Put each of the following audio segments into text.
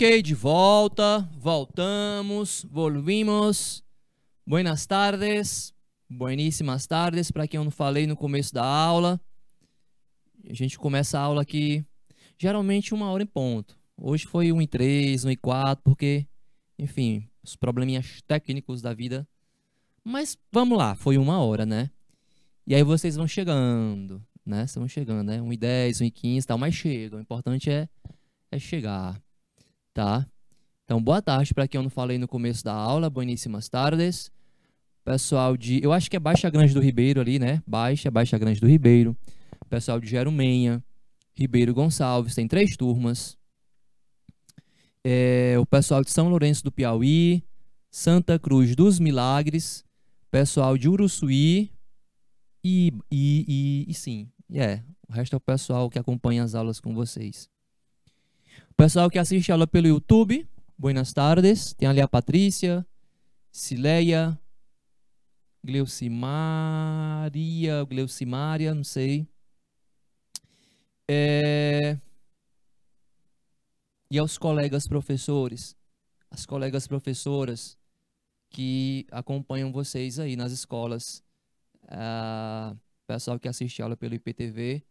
Ok, de volta, voltamos, volvimos. Buenas tardes, bueníssimas tardes para quem eu não falei no começo da aula. A gente começa a aula aqui geralmente uma hora em ponto. Hoje foi 1 e 3, 1 e 4, porque, enfim, os probleminhas técnicos da vida. Mas vamos lá, foi uma hora, né? E aí vocês vão chegando, né? Vocês vão chegando, né? 1 e 10, 1 e 15 tal, mas chega. O importante é, é chegar tá? Então, boa tarde para quem eu não falei no começo da aula, boníssimas tardes. Pessoal de, eu acho que é Baixa Grande do Ribeiro ali, né? Baixa, é Baixa Grande do Ribeiro. Pessoal de Jerumenha, Ribeiro Gonçalves, tem três turmas. É, o pessoal de São Lourenço do Piauí, Santa Cruz dos Milagres, pessoal de Uruçuí e, e, e, e sim, é, yeah. o resto é o pessoal que acompanha as aulas com vocês. Pessoal que assiste a aula pelo YouTube, buenas tardes. Tem ali a Patrícia, Sileia, Gleucimaria, Gleucimaria, não sei. É... E aos colegas professores, as colegas professoras que acompanham vocês aí nas escolas. Ah, pessoal que assiste a aula pelo IPTV,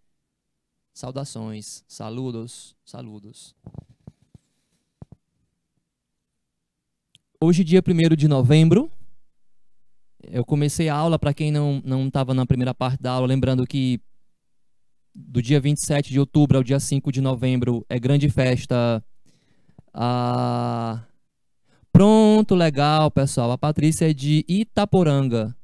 Saudações, saludos, saludos. Hoje, dia 1 de novembro, eu comecei a aula, para quem não estava na primeira parte da aula, lembrando que do dia 27 de outubro ao dia 5 de novembro é grande festa. Ah, pronto, legal, pessoal. A Patrícia é de Itaporanga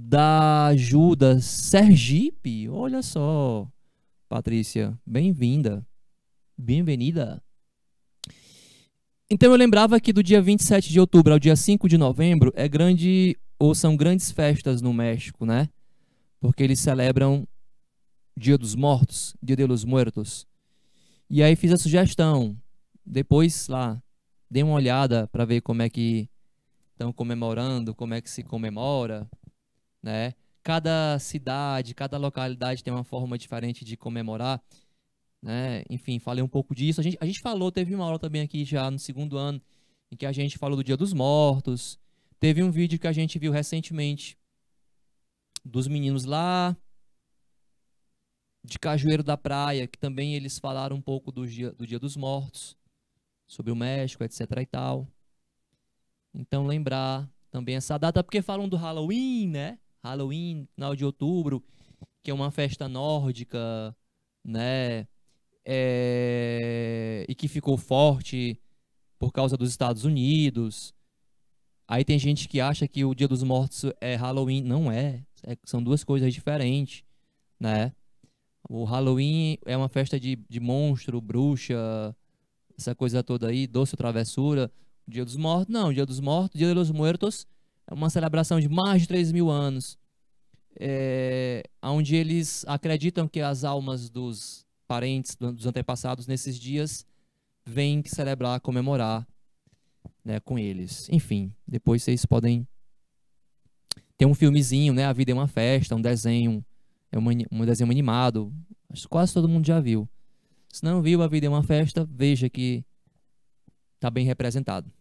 da ajuda Sergipe. Olha só, Patrícia, bem-vinda. Bem-vinda. Então eu lembrava que do dia 27 de outubro ao dia 5 de novembro é grande ou são grandes festas no México, né? Porque eles celebram Dia dos Mortos, Dia de los Muertos. E aí fiz a sugestão. Depois lá, dei uma olhada para ver como é que estão comemorando, como é que se comemora né? Cada cidade, cada localidade tem uma forma diferente de comemorar, né? Enfim, falei um pouco disso. A gente, a gente falou, teve uma aula também aqui já no segundo ano, em que a gente falou do Dia dos Mortos. Teve um vídeo que a gente viu recentemente dos meninos lá de Cajueiro da Praia, que também eles falaram um pouco do Dia, do dia dos Mortos, sobre o México, etc e tal. Então lembrar também essa data, porque falam do Halloween, né? Halloween, final de outubro, que é uma festa nórdica, né? É... E que ficou forte por causa dos Estados Unidos. Aí tem gente que acha que o Dia dos Mortos é Halloween. Não é. é são duas coisas diferentes, né? O Halloween é uma festa de, de monstro, bruxa, essa coisa toda aí, doce travessura. Dia dos Mortos, não. O Dia dos Mortos, Dia dos Muertos é uma celebração de mais de 3 mil anos, é, onde eles acreditam que as almas dos parentes, dos antepassados, nesses dias, vêm celebrar, comemorar né, com eles. Enfim, depois vocês podem ter um filmezinho, né? A Vida é uma Festa, um desenho, é um, um desenho animado. Acho que quase todo mundo já viu. Se não viu A Vida é uma Festa, veja que está bem representado.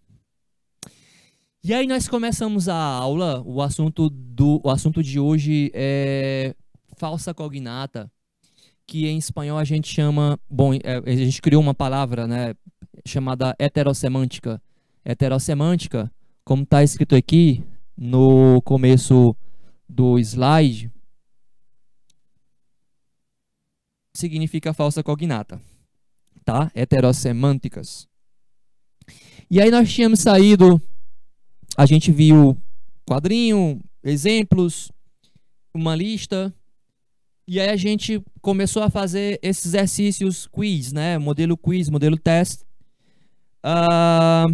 E aí nós começamos a aula, o assunto, do, o assunto de hoje é falsa cognata, que em espanhol a gente chama, bom, é, a gente criou uma palavra, né, chamada heterosemântica. Heterosemântica, como está escrito aqui no começo do slide, significa falsa cognata, tá? Heterosemânticas. E aí nós tínhamos saído a gente viu quadrinho, exemplos, uma lista. E aí a gente começou a fazer esses exercícios quiz, né? Modelo quiz, modelo teste. Uh, ah,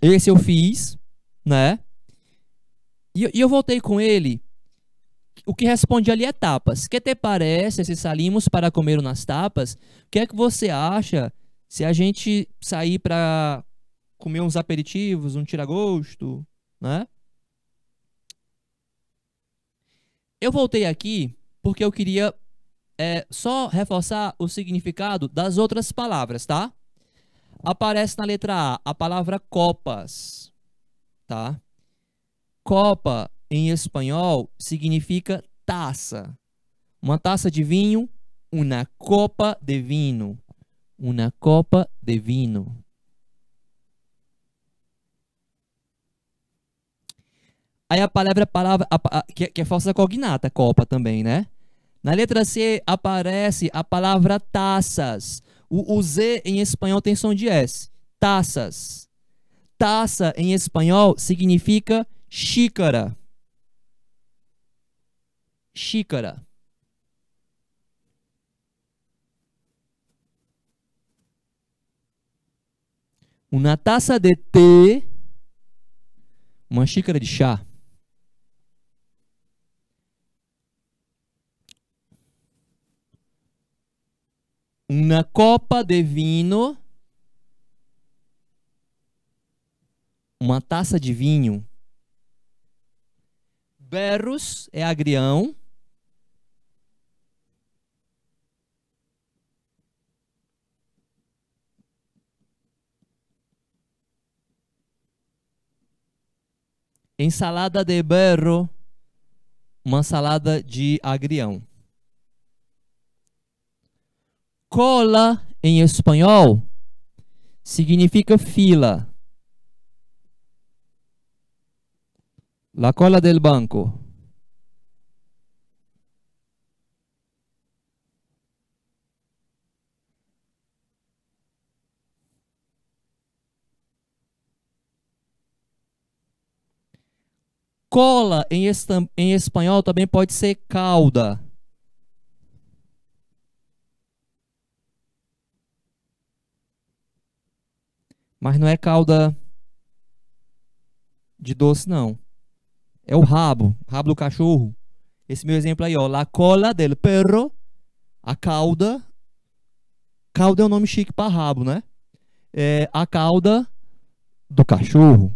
esse eu fiz, né? E, e, eu voltei com ele. O que responde ali é tapas. Que te parece se salimos para comer nas tapas? O que é que você acha se a gente sair para comer uns aperitivos, um tiragosto, né? Eu voltei aqui porque eu queria é, só reforçar o significado das outras palavras, tá? Aparece na letra A a palavra copas, tá? Copa em espanhol significa taça. Uma taça de vinho, uma copa de vinho. Uma copa de vinho. Aí a palavra, é palavra a, a, que, que, é falsa cognata, copa também, né? Na letra C aparece a palavra taças. O, o Z em espanhol tem som de S. Taças. Taça em espanhol significa xícara. Xícara. Uma taça de té, uma xícara de chá. una copa de vinho, uma taça de vinho. Berros é agrião. Ensalada de berro, uma salada de agrião. cola em espanhol significa fila. La cola del banco. Cola em, em espanhol também pode ser cauda. Mas não é cauda de doce, não. É o rabo, rabo do cachorro. Esse meu exemplo aí, ó. La cola del perro. A cauda. Cauda é um nome chique para rabo, né? É a cauda do cachorro.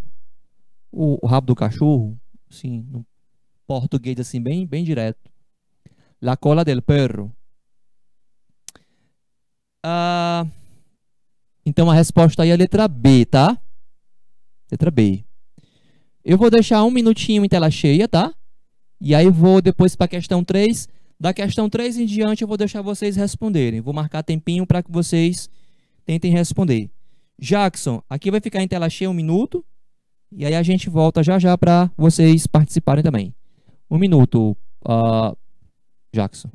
O, o rabo do cachorro. Sim, no português assim, bem, bem direto. La cola del perro. Ah. Uh então a resposta aí é a letra B, tá? Letra B. Eu vou deixar um minutinho em tela cheia, tá? E aí vou depois para a questão 3. Da questão 3 em diante eu vou deixar vocês responderem. Vou marcar tempinho para que vocês tentem responder. Jackson, aqui vai ficar em tela cheia um minuto. E aí a gente volta já já para vocês participarem também. Um minuto, uh, Jackson.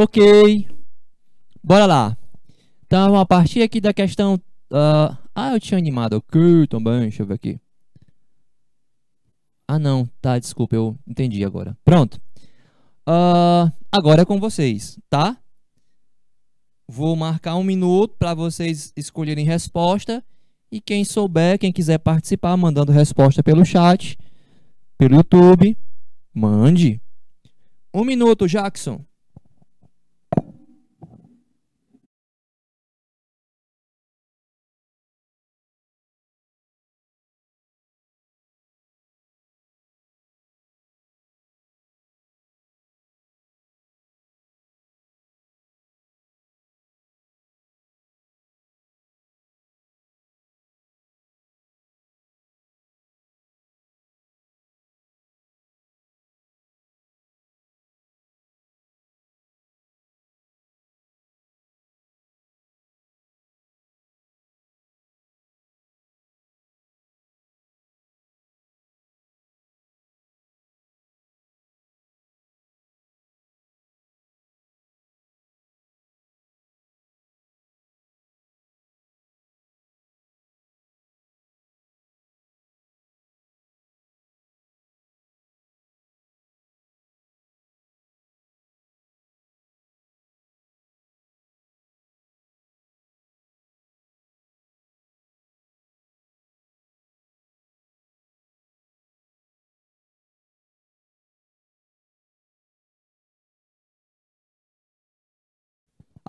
Ok. Bora lá. Então, a partir aqui da questão... Uh... Ah, eu tinha animado. Ok, também. Deixa eu ver aqui. Ah, não. Tá, desculpa. Eu entendi agora. Pronto. Uh... Agora é com vocês, tá? Vou marcar um minuto para vocês escolherem resposta. E quem souber, quem quiser participar, mandando resposta pelo chat, pelo YouTube, mande. Um minuto, Jackson.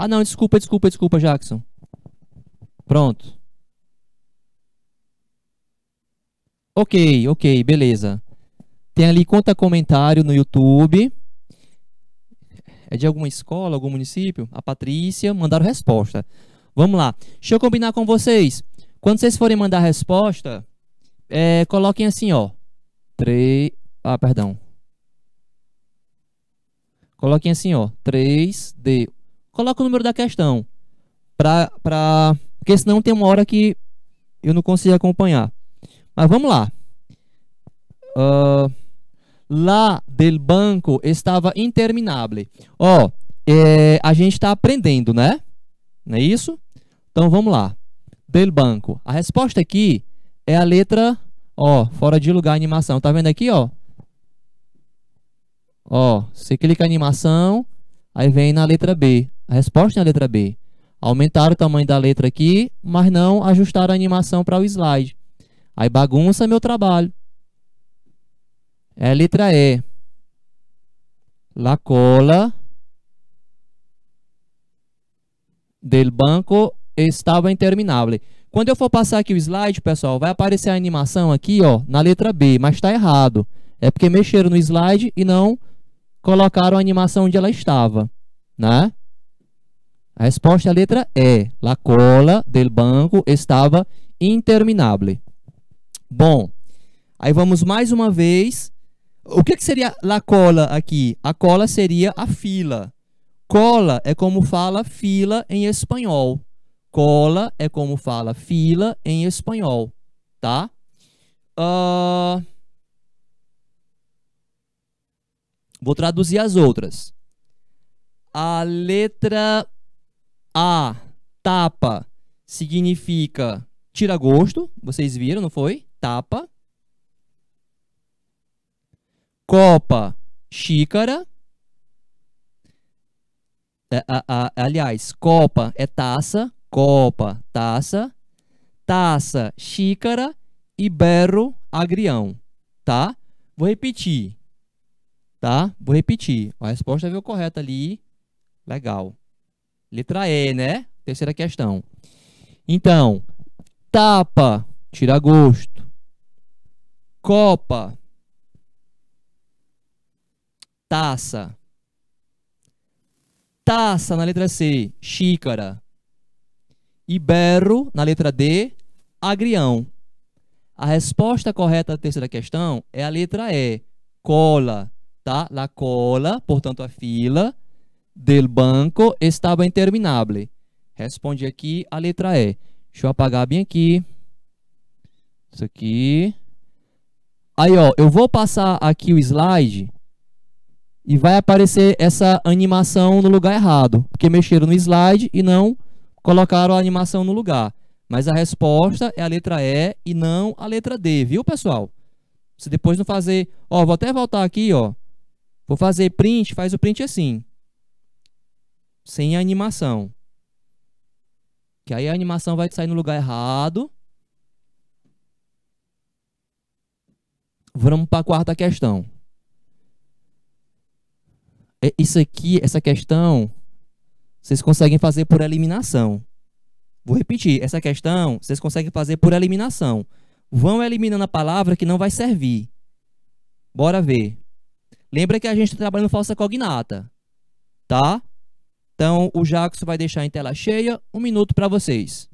Ah, não, desculpa, desculpa, desculpa, Jackson. Pronto. Ok, ok, beleza. Tem ali conta comentário no YouTube. É de alguma escola, algum município? A Patrícia mandaram resposta. Vamos lá. Deixa eu combinar com vocês. Quando vocês forem mandar resposta, é, coloquem assim, ó. Três. Ah, perdão. Coloquem assim, ó. 3D coloca o número da questão. Pra, pra... Porque senão tem uma hora que eu não consigo acompanhar. Mas vamos lá. Uh, lá del banco estava interminável. Ó, oh, é, a gente está aprendendo, né? Não é isso? Então vamos lá. Del banco. A resposta aqui é a letra, ó, fora de lugar a animação. Tá vendo aqui, ó? Ó, você clica em animação, Aí vem na letra B. A resposta é a letra B. Aumentaram o tamanho da letra aqui, mas não ajustaram a animação para o slide. Aí bagunça meu trabalho. É a letra E. La cola del banco estava interminável. Quando eu for passar aqui o slide, pessoal, vai aparecer a animação aqui, ó, na letra B, mas está errado. É porque mexeram no slide e não colocaram a animação onde ela estava, né? A resposta é a letra E. La cola del banco estava interminável. Bom, aí vamos mais uma vez. O que, é que seria la cola aqui? A cola seria a fila. Cola é como fala fila em espanhol. Cola é como fala fila em espanhol, tá? Uh... Vou traduzir as outras. A letra A, tapa, significa tira gosto. Vocês viram, não foi? Tapa. Copa, xícara. A, é, a, a, aliás, copa é taça, copa, taça, taça, xícara e berro, agrião, tá? Vou repetir tá? Vou repetir. A resposta veio correta ali. Legal. Letra E, né? Terceira questão. Então, tapa, tira gosto. Copa, taça. Taça na letra C, xícara. Iberro na letra D, agrião. A resposta correta da terceira questão é a letra E, cola tá? La cola, portanto a fila, del banco estava interminável. Responde aqui a letra E. Deixa eu apagar bem aqui. Isso aqui. Aí, ó, eu vou passar aqui o slide e vai aparecer essa animação no lugar errado, porque mexeram no slide e não colocaram a animação no lugar. Mas a resposta é a letra E e não a letra D, viu, pessoal? Se depois não fazer, ó, vou até voltar aqui, ó. Vou fazer print, faz o print assim. Sem animação. Que aí a animação vai sair no lugar errado. Vamos para a quarta questão. É, isso aqui, essa questão, vocês conseguem fazer por eliminação. Vou repetir, essa questão vocês conseguem fazer por eliminação. Vão eliminando a palavra que não vai servir. Bora ver. Lembra que a gente está trabalhando falsa cognata, tá? Então, o Jackson vai deixar em tela cheia, um minuto para vocês.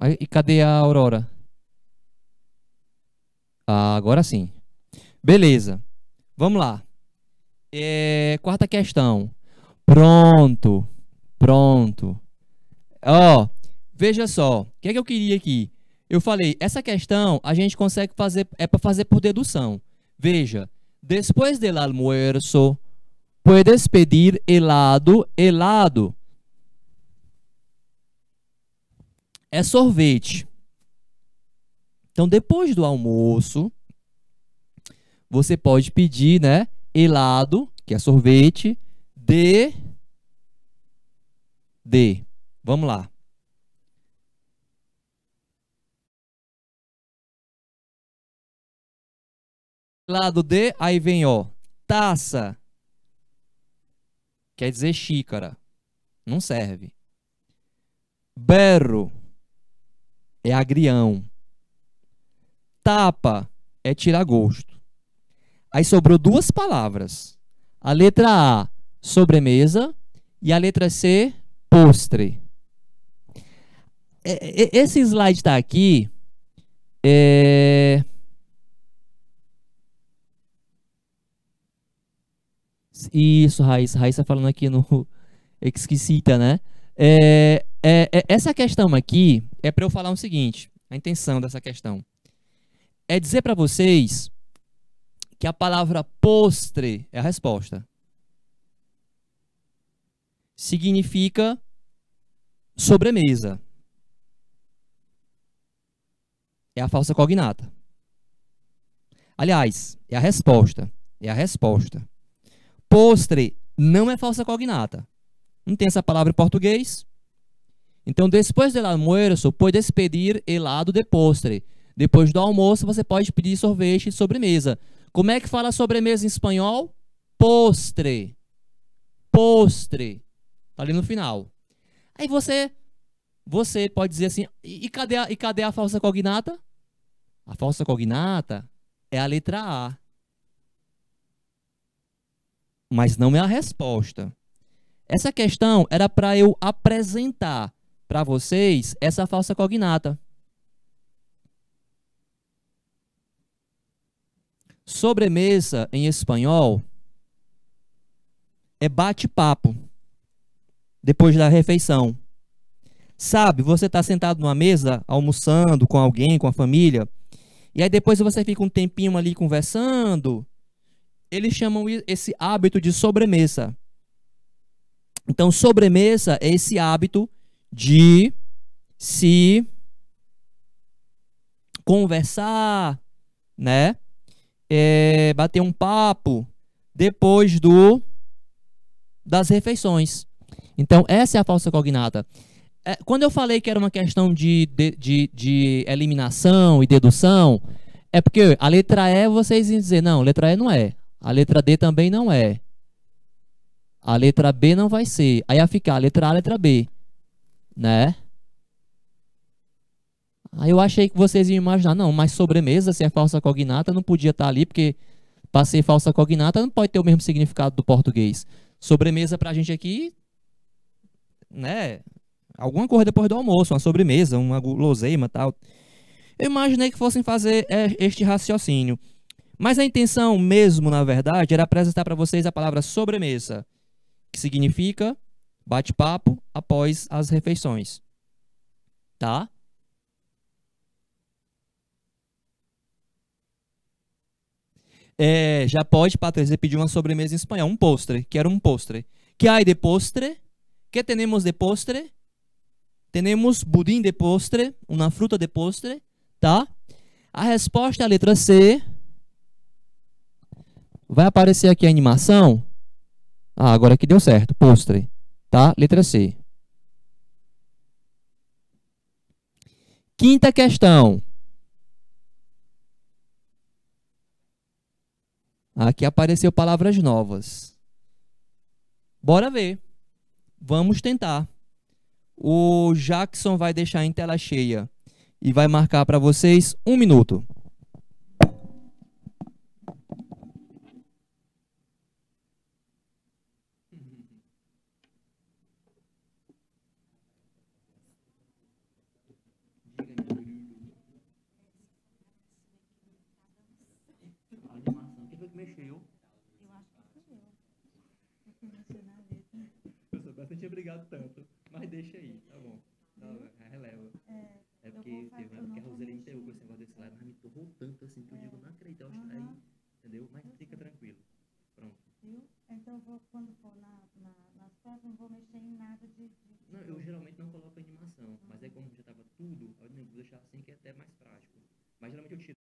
Mas, e cadê a Aurora? Ah, agora sim. Beleza. Vamos lá. É, quarta questão. Pronto. Pronto. Ó, veja só. O que é que eu queria aqui? Eu falei, essa questão a gente consegue fazer, é para fazer por dedução. Veja, depois del almoço, puedes pedir helado, helado. é sorvete. Então, depois do almoço, você pode pedir, né, helado, que é sorvete, de de. Vamos lá. Lado de, aí vem, ó, taça. Quer dizer xícara. Não serve. Berro é agrião. Tapa é tirar gosto. Aí sobrou duas palavras. A letra A, sobremesa, e a letra C, postre. É, é, esse slide está aqui. É... Isso, Raíssa. Raíssa falando aqui no Exquisita, né? É... É, é, essa questão aqui é para eu falar o seguinte: a intenção dessa questão é dizer para vocês que a palavra postre é a resposta. Significa sobremesa. É a falsa cognata. Aliás, é a resposta. É a resposta. Postre não é falsa cognata. Não tem essa palavra em português. Então, depois do almoço, pode despedir helado de postre. Depois do almoço, você pode pedir sorvete de sobremesa. Como é que fala sobremesa em espanhol? Postre. Postre. Tá ali no final. Aí você você pode dizer assim, e, e, cadê, a, e cadê a falsa cognata? A falsa cognata é a letra A. Mas não é a resposta. Essa questão era para eu apresentar para vocês essa falsa cognata. Sobremesa em espanhol é bate-papo depois da refeição. Sabe, você está sentado numa mesa, almoçando com alguém, com a família, e aí depois você fica um tempinho ali conversando. Eles chamam esse hábito de sobremesa. Então, sobremesa é esse hábito de se conversar, né? É, bater um papo depois do das refeições. Então, essa é a falsa cognata. É, quando eu falei que era uma questão de, de, de, de, eliminação e dedução, é porque a letra E vocês iam dizer, não, letra E não é. A letra D também não é. A letra B não vai ser. Aí ia ficar a letra A, a letra B né? Aí ah, eu achei que vocês iam imaginar, não, mas sobremesa, se é falsa cognata, não podia estar tá ali, porque passei falsa cognata, não pode ter o mesmo significado do português. Sobremesa pra gente aqui, né? Alguma coisa depois do almoço, uma sobremesa, uma guloseima tal. Eu imaginei que fossem fazer é, este raciocínio. Mas a intenção mesmo, na verdade, era apresentar para vocês a palavra sobremesa, que significa bate-papo após as refeições. Tá? É, já pode, Patrícia, pedir uma sobremesa em espanhol, um postre. Quero um postre. Que há de postre? Que temos de postre? Temos budim de postre, uma fruta de postre, tá? A resposta é a letra C. Vai aparecer aqui a animação. Ah, agora que deu certo, postre, tá? Letra C. Quinta questão. Aqui apareceu palavras novas. Bora ver. Vamos tentar. O Jackson vai deixar em tela cheia e vai marcar para vocês um minuto. brigado tanto. Mas deixa aí, tá bom. Tá, é, releva. É, é porque, fazer, eu, porque a Roseli me pegou com esse negócio desse lado, mas me torrou tanto assim que eu digo, é. não acredito, eu acho uhum. aí, entendeu? Mas eu fica sei. tranquilo. Pronto. Viu? Então vou, quando for na, na, nas provas, não vou mexer em nada de. de não, eu geralmente não coloco animação, uhum. mas é como já tava tudo, eu vou deixar assim que é até mais prático. Mas geralmente eu tiro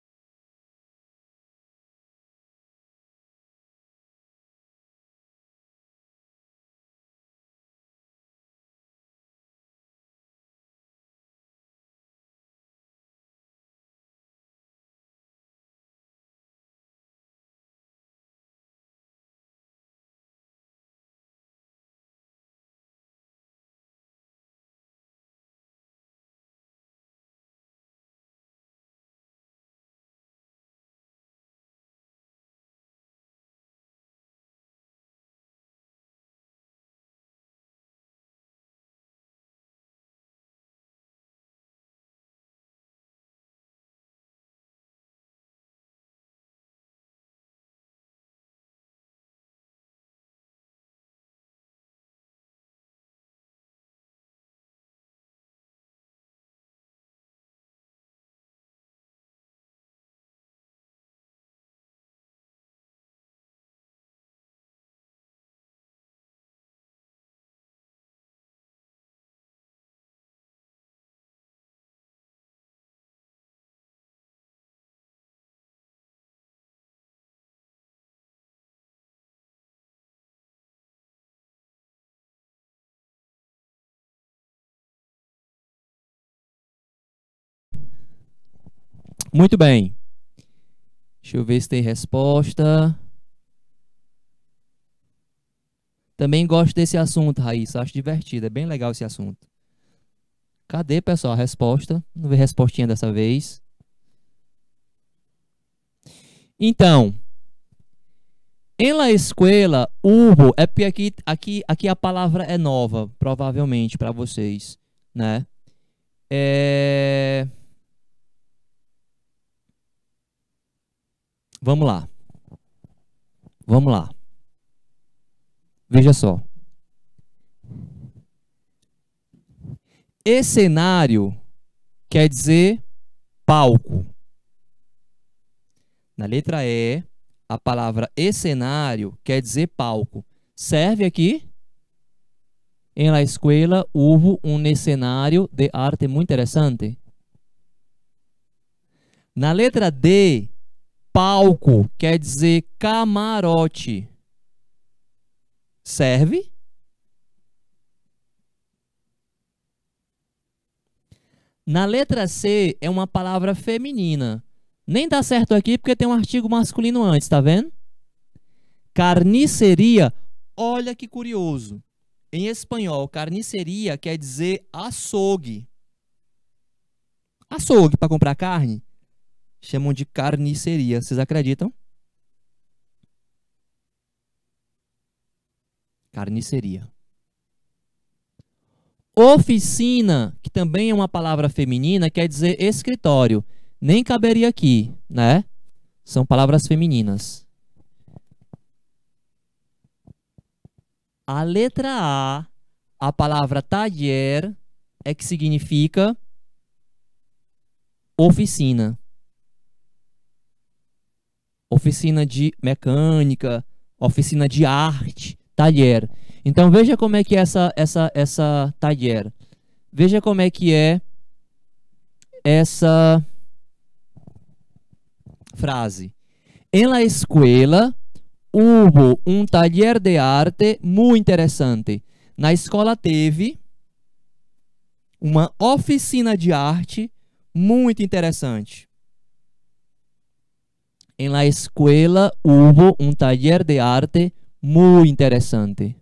Muito bem. Deixa eu ver se tem resposta. Também gosto desse assunto, Raíssa. Acho divertido. É bem legal esse assunto. Cadê, pessoal, a resposta? Não vi respostinha dessa vez. Então, em la escola, hubo, é porque aqui, aqui, aqui a palavra é nova, provavelmente, para vocês, né? É... Vamos lá. Vamos lá. Veja só. Escenário quer dizer palco. Na letra E, a palavra escenário quer dizer palco. Serve aqui? Em la escola houve um escenário de arte muito interessante. Na letra D, Palco quer dizer camarote. Serve? Na letra C é uma palavra feminina. Nem dá tá certo aqui porque tem um artigo masculino antes, tá vendo? Carniceria, olha que curioso. Em espanhol, carniceria quer dizer açougue. Açougue para comprar carne chamam de carniceria. Vocês acreditam? Carniceria. Oficina, que também é uma palavra feminina, quer dizer escritório. Nem caberia aqui, né? São palavras femininas. A letra A, a palavra taller, é que significa oficina oficina de mecânica, oficina de arte, talher. Então veja como é que é essa essa essa talher. Veja como é que é essa frase. Em la escola houve um talher de arte muito interessante. Na escola teve uma oficina de arte muito interessante en la escuela hubo un taller de arte muy interesante.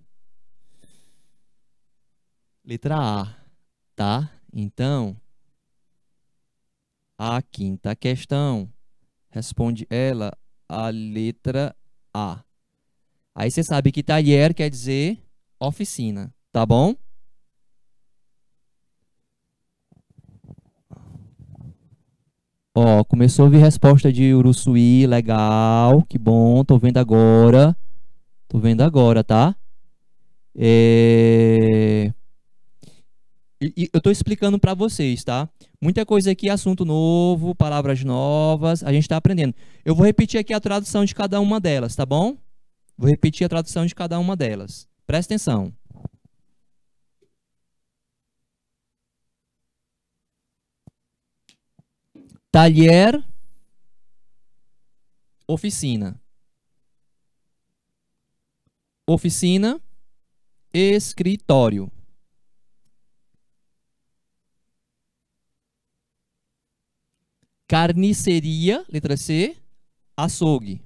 Letra A, tá? Então, a quinta questão. Responde ela a letra A. Aí você sabe que talher quer dizer oficina, tá bom? Ó, começou a vir resposta de Uruçuí, legal, que bom, tô vendo agora. Tô vendo agora, tá? É... E, e eu tô explicando para vocês, tá? Muita coisa aqui, assunto novo, palavras novas, a gente tá aprendendo. Eu vou repetir aqui a tradução de cada uma delas, tá bom? Vou repetir a tradução de cada uma delas. Presta atenção. Talher, oficina. Oficina, escritório. Carniceria, letra C, açougue.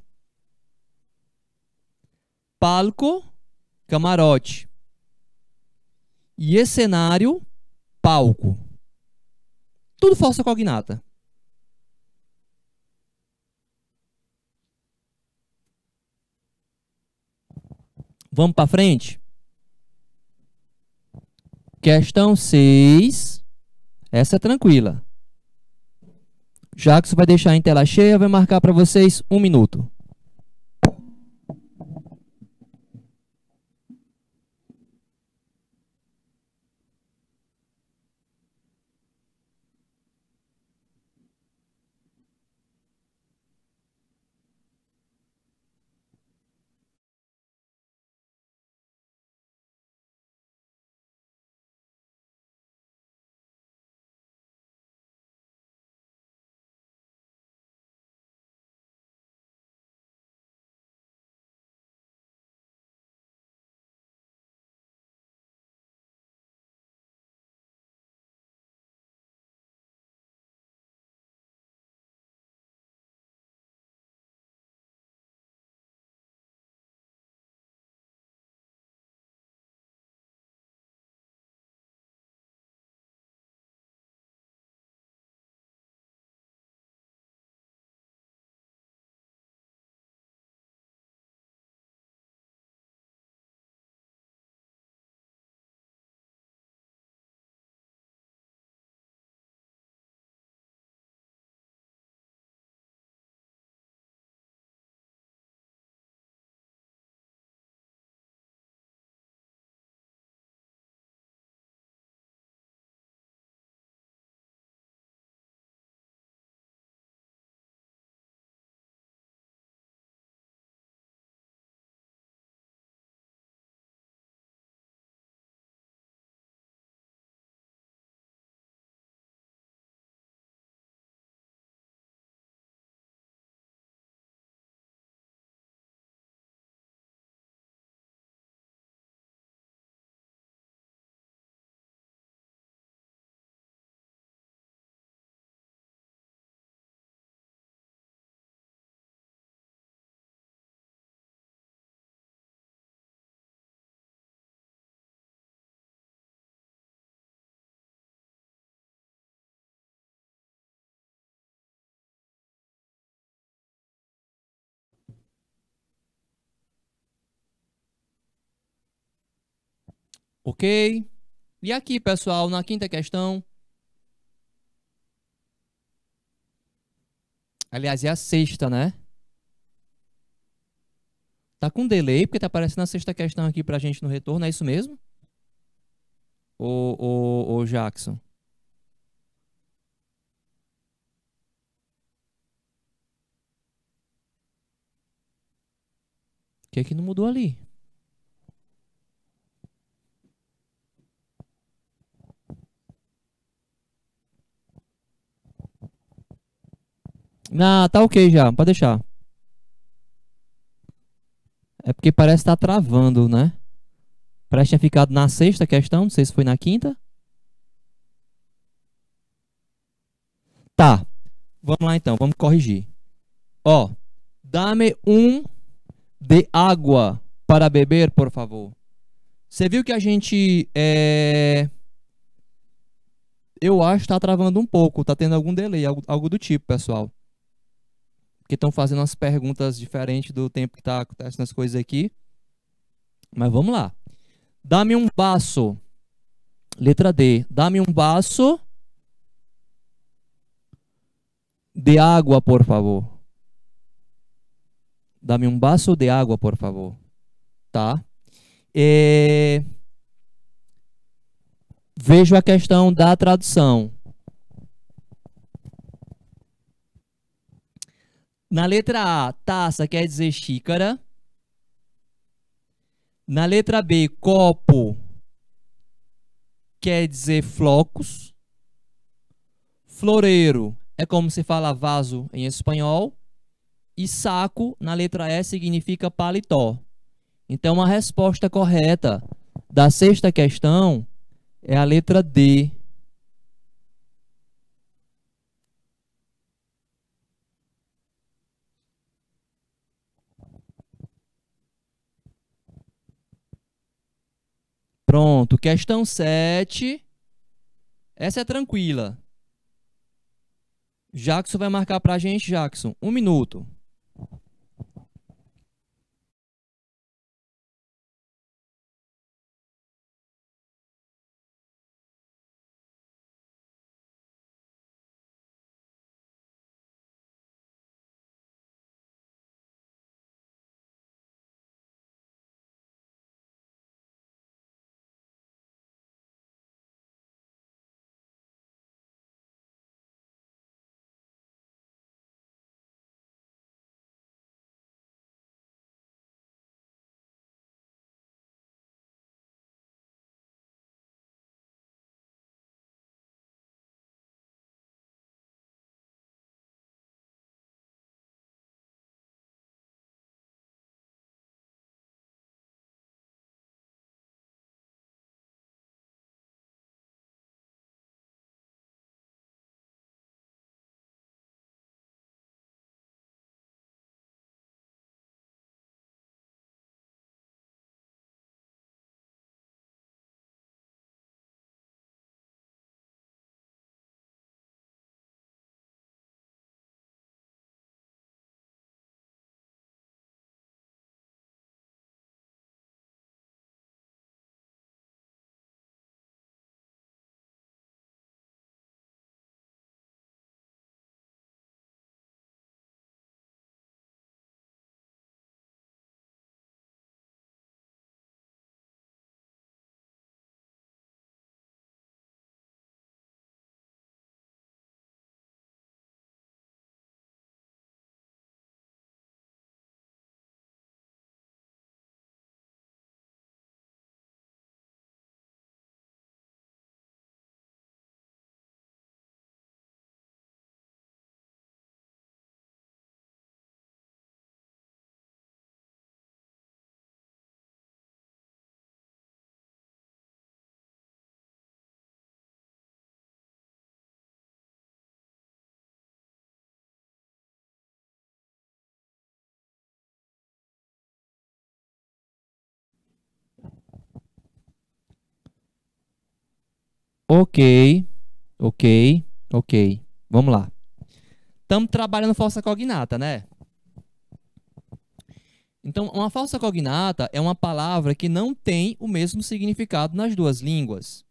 Palco, camarote. E cenário, palco. Tudo força cognata. Vamos para frente? Questão 6. Essa é tranquila. Jackson vai deixar em tela cheia, vai marcar para vocês um minuto. Ok? E aqui, pessoal, na quinta questão. Aliás, é a sexta, né? Tá com delay, porque tá aparecendo a sexta questão aqui pra gente no retorno, é isso mesmo? Ô, ô, ô Jackson. O que é que não mudou ali? Ah, tá ok já, pode deixar. É porque parece estar tá travando, né? Parece que tinha ficado na sexta questão, não sei se foi na quinta. Tá. Vamos lá então, vamos corrigir. Ó, dá-me um de água para beber, por favor. Você viu que a gente é... Eu acho que tá travando um pouco, tá tendo algum delay, algo, algo do tipo, pessoal que estão fazendo umas perguntas diferentes do tempo que está acontecendo as coisas aqui. Mas vamos lá. Dá-me um baço. Letra D. Dá-me um baço de água, por favor. Dá-me um baço de água, por favor. Tá? É... Vejo a questão da tradução. Na letra A, taça quer dizer xícara. Na letra B, copo quer dizer flocos. Floreiro é como se fala vaso em espanhol. E saco, na letra E, significa paletó. Então, a resposta correta da sexta questão é a letra D, Pronto, questão 7. Essa é tranquila. Jackson vai marcar para a gente, Jackson. Um minuto. Ok, ok, ok. Vamos lá. Estamos trabalhando falsa cognata, né? Então, uma falsa cognata é uma palavra que não tem o mesmo significado nas duas línguas.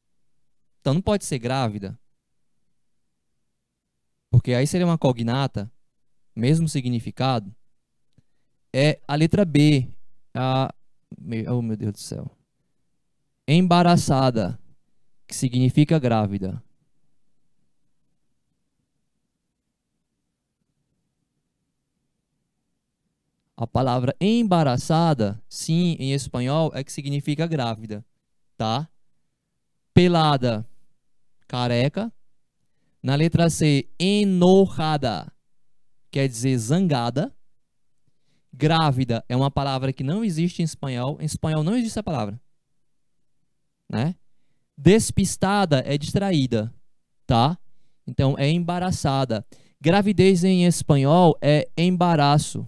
Então, não pode ser grávida. Porque aí seria uma cognata, mesmo significado. É a letra B. A... Oh, meu Deus do céu. Embaraçada que significa grávida. A palavra embaraçada, sim, em espanhol, é que significa grávida, tá? Pelada, careca. Na letra C, enojada, quer dizer zangada. Grávida é uma palavra que não existe em espanhol. Em espanhol não existe essa palavra, né? Despistada é distraída, tá? Então é embaraçada. Gravidez em espanhol é embaraço.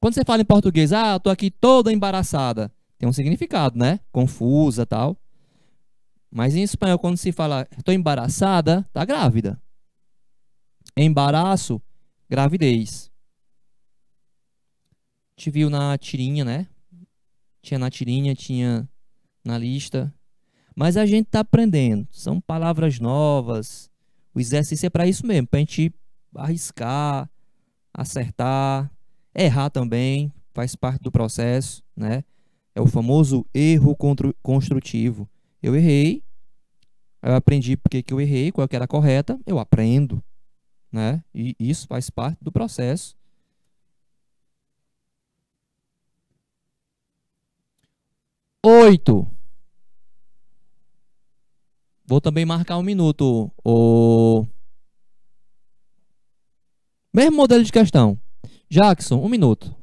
Quando você fala em português, ah, tô aqui toda embaraçada, tem um significado, né? Confusa, tal. Mas em espanhol, quando se fala tô embaraçada, tá grávida. Embaraço, gravidez gente viu na tirinha, né? Tinha na tirinha, tinha na lista. Mas a gente está aprendendo. São palavras novas. O exercício é para isso mesmo, para a gente arriscar, acertar, errar também, faz parte do processo, né? É o famoso erro construtivo. Eu errei, eu aprendi porque que eu errei, qual que era a correta, eu aprendo, né? E isso faz parte do processo 8. Vou também marcar um minuto. O mesmo modelo de questão. Jackson, um minuto.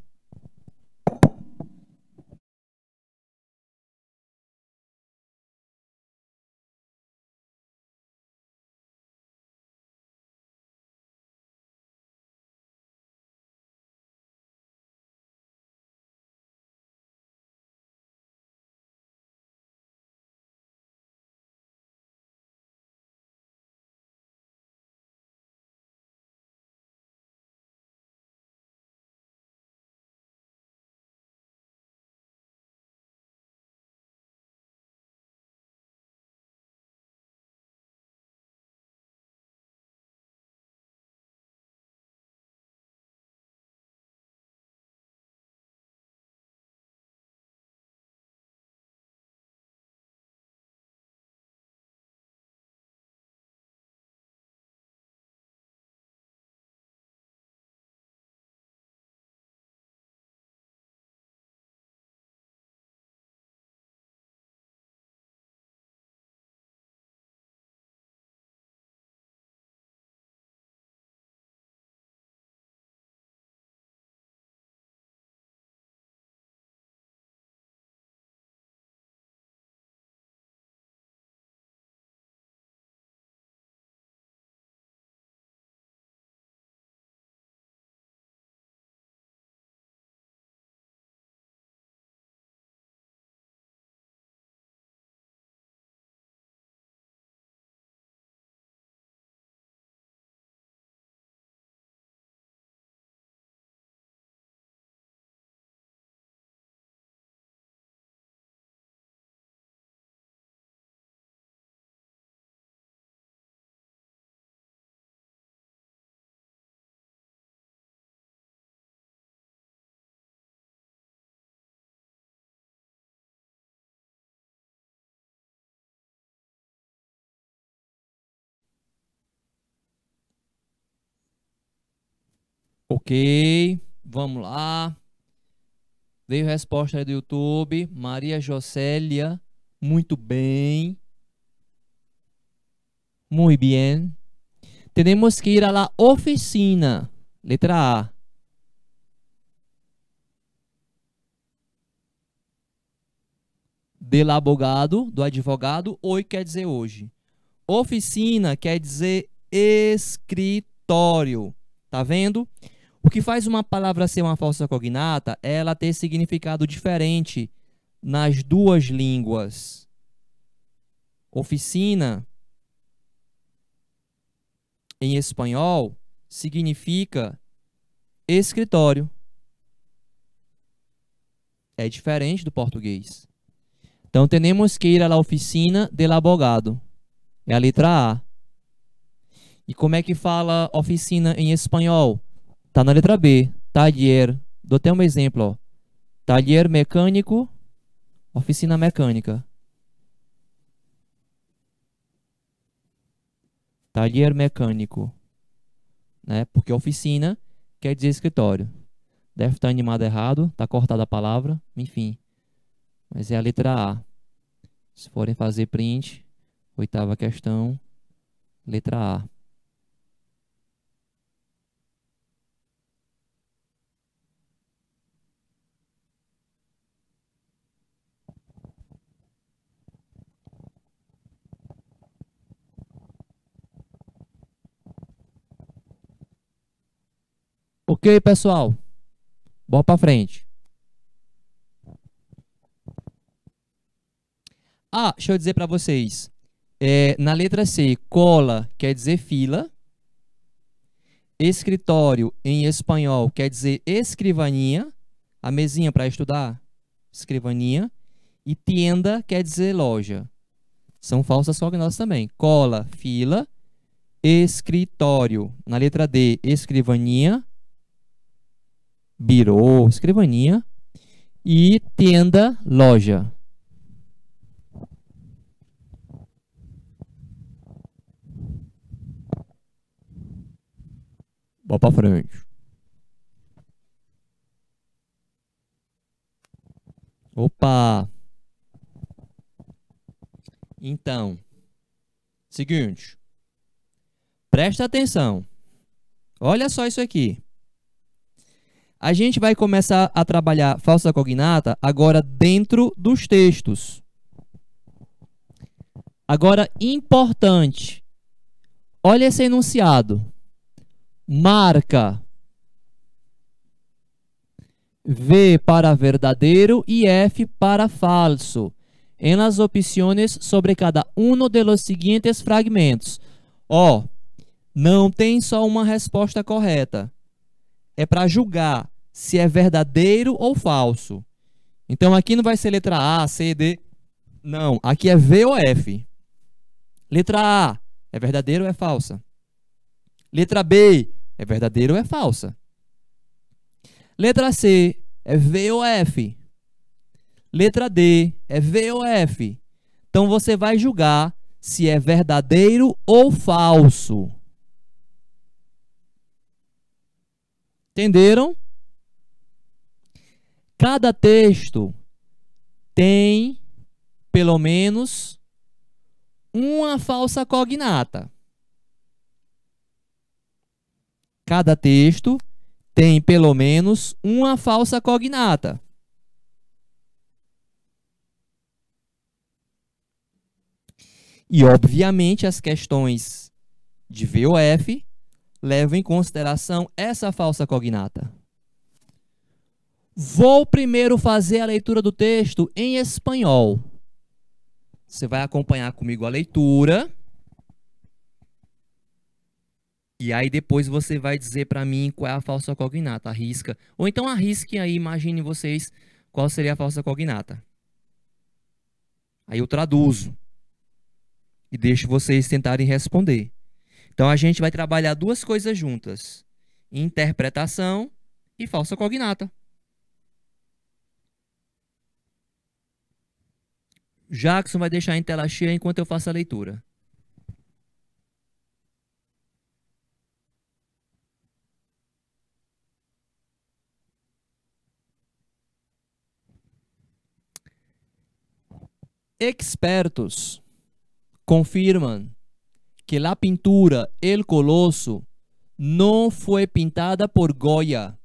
Ok, vamos lá. Veio resposta aí do YouTube. Maria Jocélia, muito bem. Muy bien. Temos que ir à la oficina. Letra A. Del abogado, do advogado, hoje quer dizer hoje. Oficina quer dizer escritório. Tá vendo? O que faz uma palavra ser uma falsa cognata é ela ter significado diferente nas duas línguas. Oficina em espanhol significa escritório. É diferente do português. Então, temos que ir à oficina del abogado. É a letra A. E como é que fala oficina em espanhol? Tá na letra B. Taller. Dou até um exemplo, ó. Taller mecânico, oficina mecânica. Taller mecânico. Né? Porque oficina quer dizer escritório. Deve estar animado errado, está cortada a palavra, enfim. Mas é a letra A. Se forem fazer print, oitava questão, letra A. Ok, pessoal? Bora pra frente. Ah, deixa eu dizer para vocês. É, na letra C, cola quer dizer fila. Escritório em espanhol quer dizer escrivaninha, a mesinha para estudar, escrivaninha. E tienda quer dizer loja. São falsas cognatas também. Cola, fila, escritório. Na letra D, escrivaninha birô, escrivaninha e tenda, loja. Bora para frente. Opa! Então, seguinte. Presta atenção. Olha só isso aqui. A gente vai começar a trabalhar falsa cognata agora dentro dos textos. Agora, importante. Olha esse enunciado. Marca V para verdadeiro e F para falso. Em las opções sobre cada um dos seguintes fragmentos. Ó, oh, não tem só uma resposta correta. É para julgar se é verdadeiro ou falso. Então aqui não vai ser letra A, C, D. Não, aqui é V ou F. Letra A é verdadeiro ou é falsa? Letra B é verdadeiro ou é falsa? Letra C é V ou F? Letra D é V ou F? Então você vai julgar se é verdadeiro ou falso. Entenderam? Cada texto tem pelo menos uma falsa cognata. Cada texto tem pelo menos uma falsa cognata. E, obviamente, as questões de VOF levam em consideração essa falsa cognata. Vou primeiro fazer a leitura do texto em espanhol. Você vai acompanhar comigo a leitura. E aí depois você vai dizer para mim qual é a falsa cognata, arrisca. Ou então arrisquem aí, imagine vocês qual seria a falsa cognata. Aí eu traduzo. E deixo vocês tentarem responder. Então a gente vai trabalhar duas coisas juntas: interpretação e falsa cognata. Jackson vai deixar em tela cheia enquanto eu faço a leitura. Expertos confirmam que a pintura El Colosso não foi pintada por Goya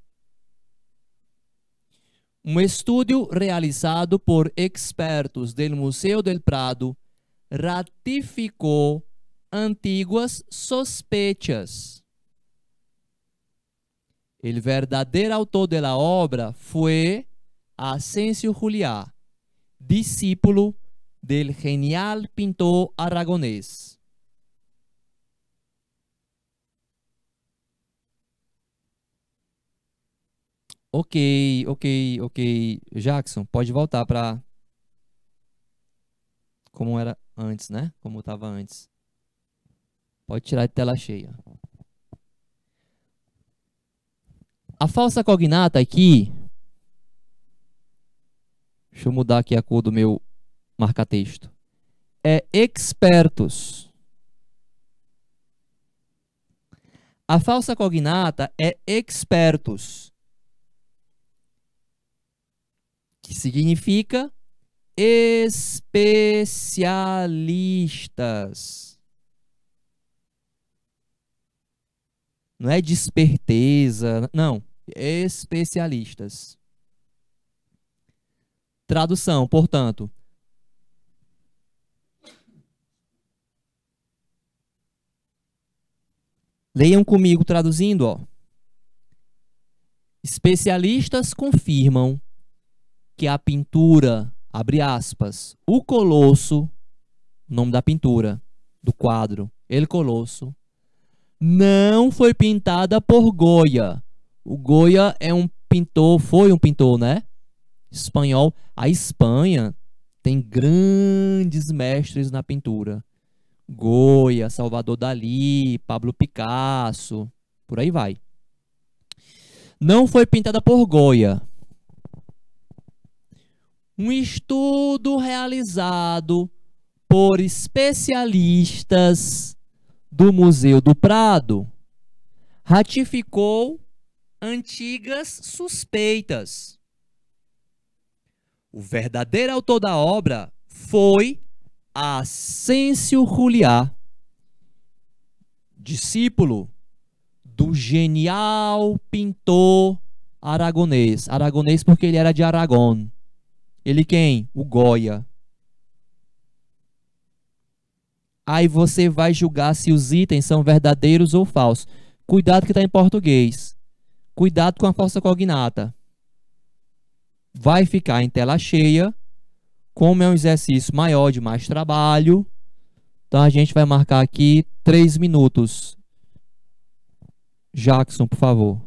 um estudo realizado por expertos do Museu del Prado ratificou antiguas suspeitas. O verdadeiro autor da obra foi Asensio Juliá, discípulo del genial pintor aragonês. Ok, ok, ok. Jackson, pode voltar para como era antes, né? Como estava antes. Pode tirar de tela cheia. A falsa cognata aqui. Deixa eu mudar aqui a cor do meu marca-texto. É expertos. A falsa cognata é expertos. que significa especialistas. Não é desperteza, não. Especialistas. Tradução, portanto. Leiam comigo traduzindo, ó. Especialistas confirmam que a pintura, abre aspas, o Colosso, nome da pintura, do quadro, ele Colosso, não foi pintada por Goya. O Goya é um pintor, foi um pintor, né? Espanhol. A Espanha tem grandes mestres na pintura. Goya, Salvador Dali, Pablo Picasso, por aí vai. Não foi pintada por Goya um estudo realizado por especialistas do Museu do Prado ratificou antigas suspeitas. O verdadeiro autor da obra foi Ascencio Juliá, discípulo do genial pintor aragonês. Aragonês porque ele era de Aragão. Ele quem? O Goia. Aí você vai julgar se os itens são verdadeiros ou falsos. Cuidado que está em português. Cuidado com a falsa cognata. Vai ficar em tela cheia. Como é um exercício maior de mais trabalho, então a gente vai marcar aqui 3 minutos. Jackson, por favor.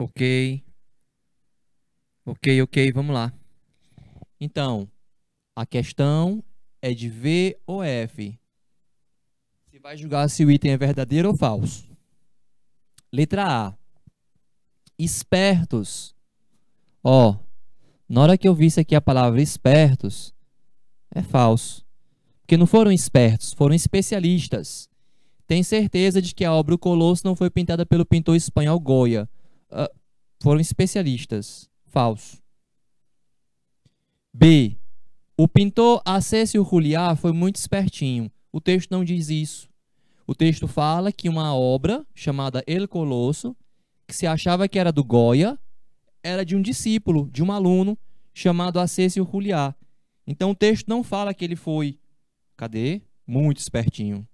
Ok. Ok, ok, vamos lá. Então, a questão é de V ou F. Você vai julgar se o item é verdadeiro ou falso. Letra A. Espertos. Ó, na hora que eu visse aqui a palavra espertos, é falso. Porque não foram espertos, foram especialistas. Tem certeza de que a obra O Colosso não foi pintada pelo pintor espanhol Goya uh, foram especialistas. Falso. B. O pintor Acésio Juliá foi muito espertinho. O texto não diz isso. O texto fala que uma obra chamada El Colosso, que se achava que era do Goya, era de um discípulo, de um aluno chamado Acésio Juliá. Então o texto não fala que ele foi, cadê? Muito espertinho.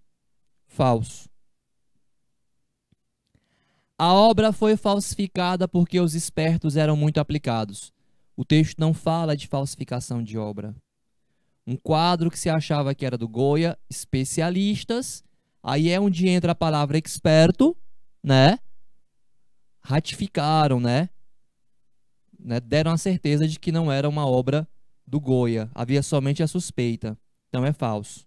Falso. A obra foi falsificada porque os espertos eram muito aplicados. O texto não fala de falsificação de obra. Um quadro que se achava que era do Goya, especialistas. Aí é onde entra a palavra experto, né? Ratificaram, né? né? Deram a certeza de que não era uma obra do Goya. Havia somente a suspeita. Então é falso.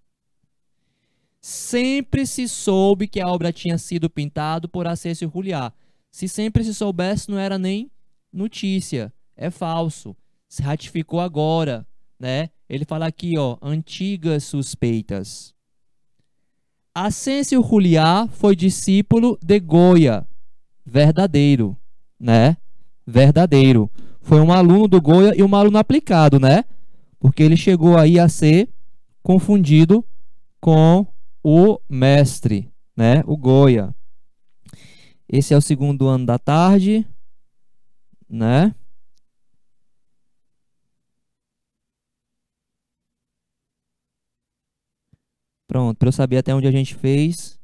Sempre se soube que a obra tinha sido pintada por Acesio Juliá. Se sempre se soubesse, não era nem notícia. É falso. Se ratificou agora, né? Ele fala aqui, ó, antigas suspeitas. Ascencio Juliá foi discípulo de Goya. Verdadeiro, né? Verdadeiro. Foi um aluno do Goya e um aluno aplicado, né? Porque ele chegou aí a ser confundido com o mestre, né? O Goya. Esse é o segundo ano da tarde, né? Pronto, para eu saber até onde a gente fez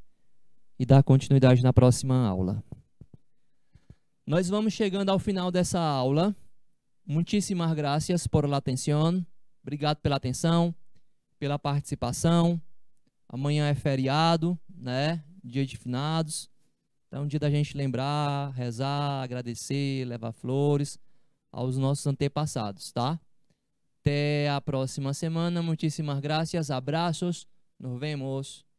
e dar continuidade na próxima aula. Nós vamos chegando ao final dessa aula. Muitíssimas graças por la atención. Obrigado pela atenção, pela participação. Amanhã é feriado, né? Dia de finados. Então, é um dia da gente lembrar, rezar, agradecer, levar flores aos nossos antepassados, tá? Até a próxima semana. Muitíssimas graças. Abraços. Nos vemos.